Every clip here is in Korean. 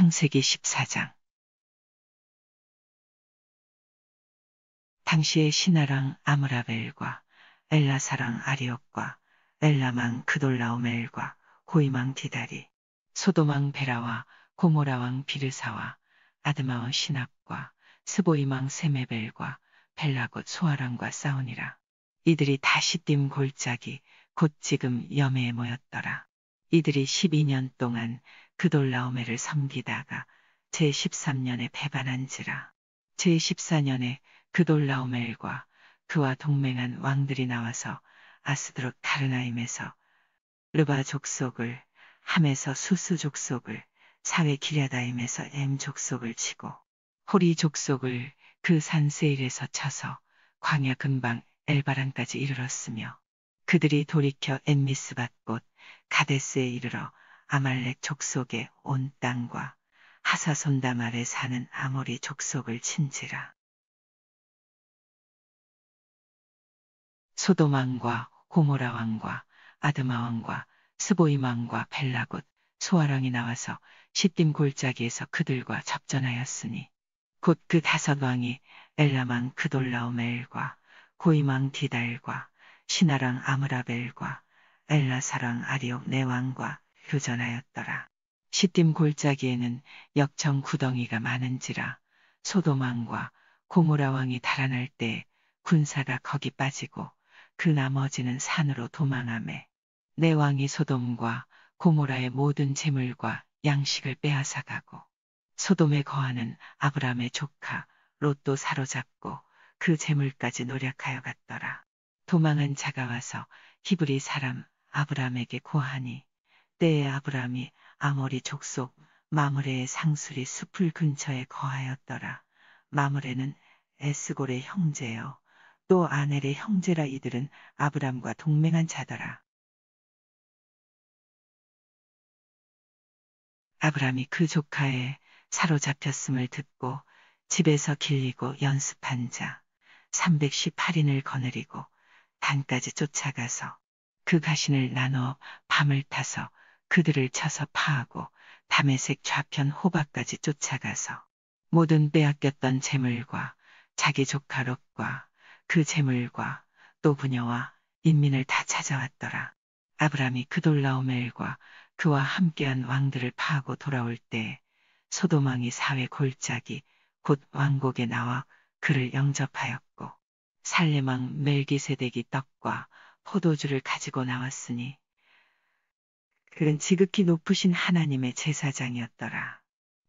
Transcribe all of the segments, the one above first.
창세기 14장 당시의 시나랑 아므라벨과 엘라사랑 아리옥과 엘라망 그돌라오멜과 고이망 디다리, 소도망 베라와 고모라왕 비르사와 아드마왕 신압과 스보이망 세메벨과 벨라곳 소아랑과 싸우니라. 이들이 다시 띔 골짜기 곧 지금 염해에 모였더라. 이들이 12년 동안 그돌라오메를 섬기다가 제13년에 배반한지라 제14년에 그돌라오멜과 그와 동맹한 왕들이 나와서 아스드롯 다르나임에서 르바 족속을 함에서 수수 족속을 사회 기랴다임에서 엠 족속을 치고 호리 족속을 그 산세일에서 쳐서 광야 근방 엘바랑까지 이르렀으며 그들이 돌이켜 엠미스밭 곳 가데스에 이르러 아말렉 족속의 온 땅과 하사손담 아래 사는 아모리 족속을 친지라. 소도망과 고모라 왕과 아드마 왕과 스보임 왕과 벨라굿 소아랑이 나와서 시딤 골짜기에서 그들과 접전하였으니 곧 그 다섯 왕이 엘라망 그돌라오멜과 고이망 디달과 신나랑 아므라벨과 엘라사랑 아리옥 네왕과 교전하였더라. 그 시딤 골짜기에는 역청 구덩이가 많은지라 소돔왕과 고모라왕이 달아날 때 군사가 거기 빠지고 그 나머지는 산으로 도망함에 내 왕이 소돔과 고모라의 모든 재물과 양식을 빼앗아 가고 소돔에 거하는 아브람의 조카 롯도 사로잡고 그 재물까지 노력하여 갔더라. 도망한 자가 와서 히브리 사람 아브람에게 고하니 때에 네, 아브라함이 아모리 족속 마므레의 상수리 숲을 근처에 거하였더라. 마므레는 에스골의 형제여또 아넬의 형제라 이들은 아브라함과 동맹한 자더라. 아브라함이그 조카에 사로잡혔음을 듣고 집에서 길리고 연습한 자 318인을 거느리고 단까지 쫓아가서 그 가신을 나눠 밤을 타서 그들을 쳐서 파하고 담에색 좌편 호박까지 쫓아가서 모든 빼앗겼던 재물과 자기 조카 롯과 그 재물과 또 부녀와 인민을 다 찾아왔더라. 아브라함이 그돌라오멜과 그와 함께한 왕들을 파하고 돌아올 때 소도망이 사회 골짜기 곧 왕국에 나와 그를 영접하였고 살레망 멜기세덱이 떡과 포도주를 가지고 나왔으니 그는 지극히 높으신 하나님의 제사장이었더라.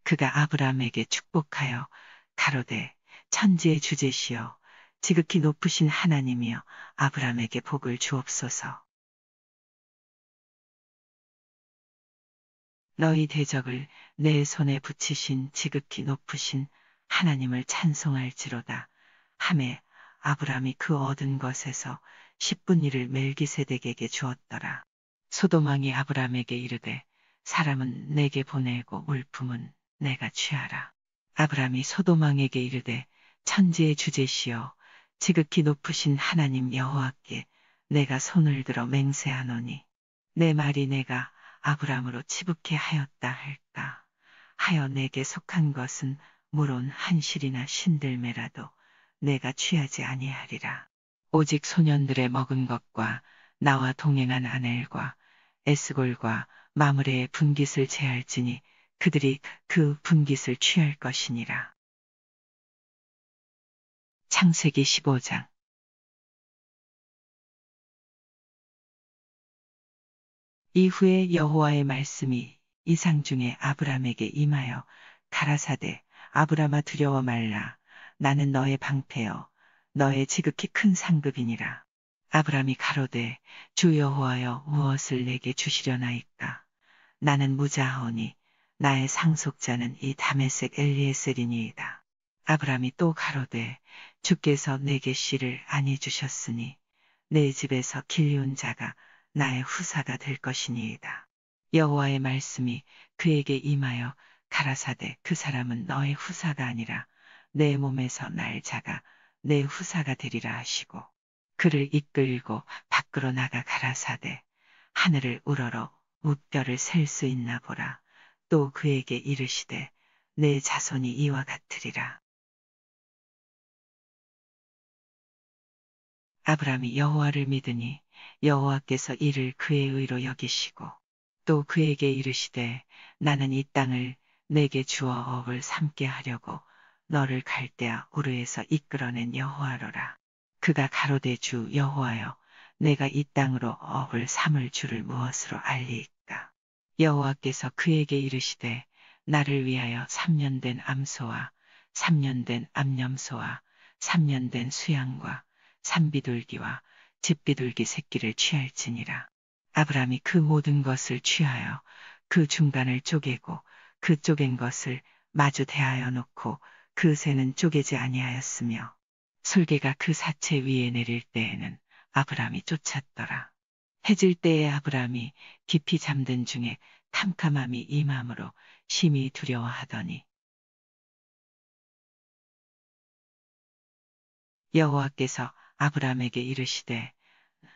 그가 아브라함에게 축복하여 가로되 천지의 주제시여 지극히 높으신 하나님이여 아브라함에게 복을 주옵소서. 너희 대적을 내 손에 붙이신 지극히 높으신 하나님을 찬송할지로다. 함에 아브라함이 그 얻은 것에서 10분 일을 멜기세덱에게 주었더라. 소돔왕이 아브람에게 이르되 사람은 내게 보내고 울품은 내가 취하라. 아브람이 소돔왕에게 이르되 천지의 주제시여 지극히 높으신 하나님 여호와께 내가 손을 들어 맹세하노니 내 말이 내가 아브람으로 치부케 하였다 할까 하여 내게 속한 것은 물론 한실이나 신들매라도 내가 취하지 아니하리라 오직 소년들의 먹은 것과 나와 동행한 아내일과 에스골과 마무레의 분깃을 제할지니 그들이 그 분깃을 취할 것이니라. 창세기 15장 이후에 여호와의 말씀이 이상 중에 아브람에게 임하여 가라사대 아브라마 두려워 말라 나는 너의 방패여 너의 지극히 큰 상급이니라 아브라함이 가로되 주여호하여 무엇을 음. 내게 주시려나이까 나는 무자하오니 나의 상속자는 이다메색 엘리에셀이니이다. 아브라함이또 가로되 주께서 내게 씨를 안이 주셨으니 내 집에서 길리운 자가 나의 후사가 될 것이니이다. 여호와의 말씀이 그에게 임하여 가라사대 그 사람은 너의 후사가 아니라 내 몸에서 날 자가 내 후사가 되리라 하시고 그를 이끌고 밖으로 나가 가라사대 하늘을 우러러 웃뼈를셀 수 있나 보라 또 그에게 이르시되 내 자손이 이와 같으리라 아브라함이 여호와를 믿으니 여호와께서 이를 그의 의로 여기시고 또 그에게 이르시되 나는 이 땅을 내게 주어 업을 삼게 하려고 너를 갈대아 우르에서 이끌어낸 여호와로라. 그가 가로대주 여호와여 내가 이 땅으로 업을 삼을 주를 무엇으로 알리이까 여호와께서 그에게 이르시되 나를 위하여 3년 된 암소와 3년 된 암염소와 3년 된 수양과 산비둘기와 집비둘기 새끼를 취할지니라 아브라함이그 모든 것을 취하여 그 중간을 쪼개고 그 쪼갠 것을 마주 대하여 놓고 그 새는 쪼개지 아니하였으며 솔개가 그 사체 위에 내릴 때에는 아브람이 쫓았더라. 해질 때에 아브람이 깊이 잠든 중에 탐캄함이 임함으로 심히 두려워하더니 여호와께서 아브람에게 이르시되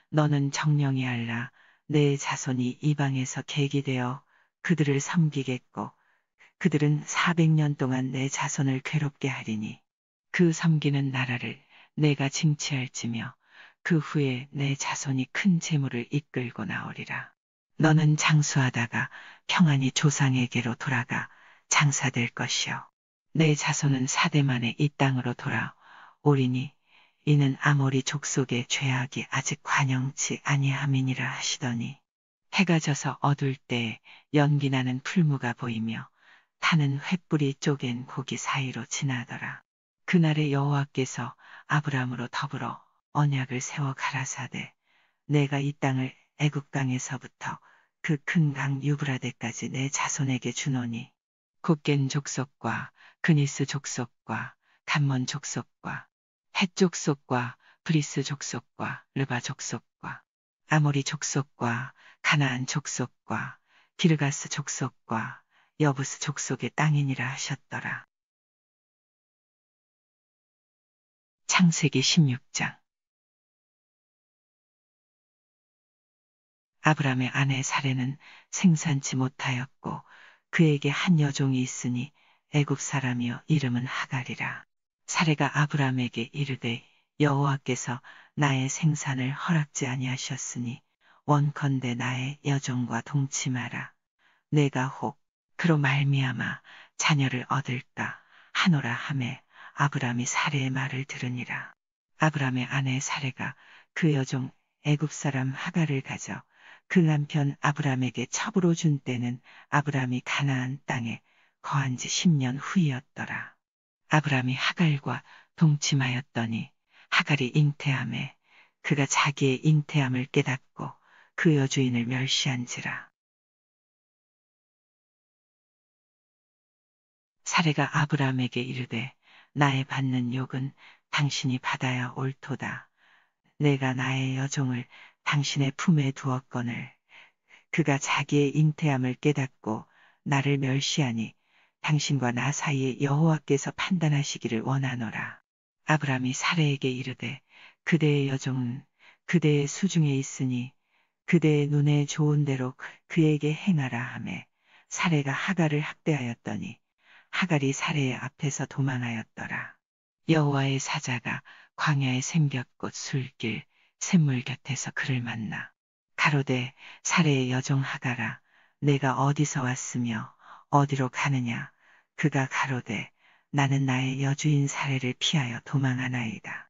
너는 정령이 알라 내 자손이 이방에서 계기되어 그들을 섬기겠고 그들은 400년 동안 내 자손을 괴롭게 하리니 그 섬기는 나라를 내가 징치할지며 그 후에 내 자손이 큰 재물을 이끌고 나오리라. 너는 장수하다가 평안히 조상에게로 돌아가 장사될 것이요. 내 자손은 사대만에 이 땅으로 돌아오리니 이는 아모리 족속의 죄악이 아직 관영치 아니함이니라 하시더니 해가 져서 어둘 때 연기나는 풀무가 보이며 타는 횃불이 쪼갠 고기 사이로 지나더라. 그날에 여호와께서 아브라함으로 더불어 언약을 세워 가라사대 내가 이 땅을 애굽 땅에서부터 그 큰 강 유브라데까지 내 자손에게 주노니 곱겐 족속과 그니스 족속과 단먼 족속과 헷 족속과 브리스 족속과 르바 족속과 아모리 족속과 가나안 족속과 기르가스 족속과 여부스 족속의 땅이니라 하셨더라. 창세기 16장 아브람의 아내 사례는 생산치 못하였고 그에게 한 여종이 있으니 애굽 사람이여 이름은 하갈이라. 사례가 아브람에게 이르되 여호와께서 나의 생산을 허락지 아니하셨으니 원컨대 나의 여종과 동침하라. 내가 혹 그로 말미암아 자녀를 얻을까 하노라 함에 아브라함이 사례의 말을 들으니라. 아브라함의 아내 사례가 그 여종 애굽 사람 하가를 가져 그 남편 아브라함에게 첩으로 준 때는 아브라함이 가나안 땅에 거한 지 10년 후이었더라. 아브라함이 하갈과 동침하였더니 하갈이 잉태함에 그가 자기의 잉태함을 깨닫고 그 여주인을 멸시한지라. 사례가 아브라함에게 이르되 나의 받는 욕은 당신이 받아야 옳도다. 내가 나의 여종을 당신의 품에 두었거늘. 그가 자기의 잉태함을 깨닫고 나를 멸시하니 당신과 나 사이에 여호와께서 판단하시기를 원하노라. 아브라함이 사례에게 이르되 그대의 여종은 그대의 수중에 있으니 그대의 눈에 좋은 대로 그에게 행하라 하매 사례가 하가를 학대하였더니 하갈이 사례의 앞에서 도망하였더라. 여호와의 사자가 광야의 샘볕꽃 술길 샘물 곁에서 그를 만나 가로되 사례의 여종 하가라 내가 어디서 왔으며 어디로 가느냐 그가 가로되 나는 나의 여주인 사례를 피하여 도망하나이다.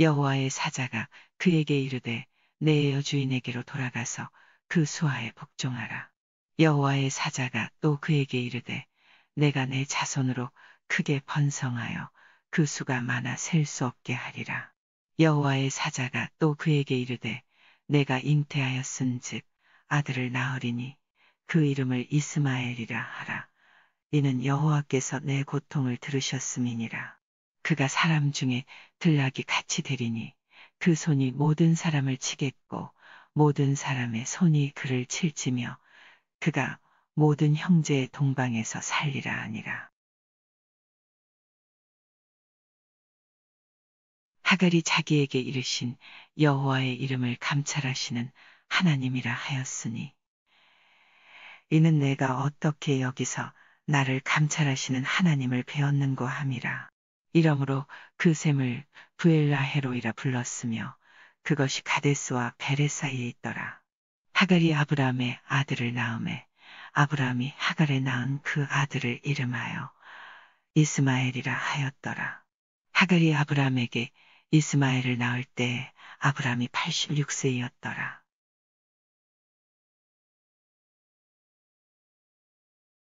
여호와의 사자가 그에게 이르되 내 여주인에게로 돌아가서 그 수하에 복종하라. 여호와의 사자가 또 그에게 이르되 내가 내 자손으로 크게 번성하여 그 수가 많아 셀 수 없게 하리라. 여호와의 사자가 또 그에게 이르되 내가 잉태하였은즉 아들을 낳으리니 그 이름을 이스마엘이라 하라. 이는 여호와께서 내 고통을 들으셨음이니라. 그가 사람 중에 들락이 같이 되리니 그 손이 모든 사람을 치겠고 모든 사람의 손이 그를 칠지며 그가 모든 형제의 동방에서 살리라 아니라 하갈이 자기에게 이르신 여호와의 이름을 감찰하시는 하나님이라 하였으니 이는 내가 어떻게 여기서 나를 감찰하시는 하나님을 배웠는고 함이라. 이러므로 그 샘을 부엘라헤로이라 불렀으며 그것이 가데스와 베레 사이에 있더라. 하갈이 아브람의 아들을 낳음에 아브람이 하갈에 낳은 그 아들을 이름하여 이스마엘이라 하였더라. 하갈이 아브람에게 이스마엘을 낳을 때 아브람이 8 6세였더라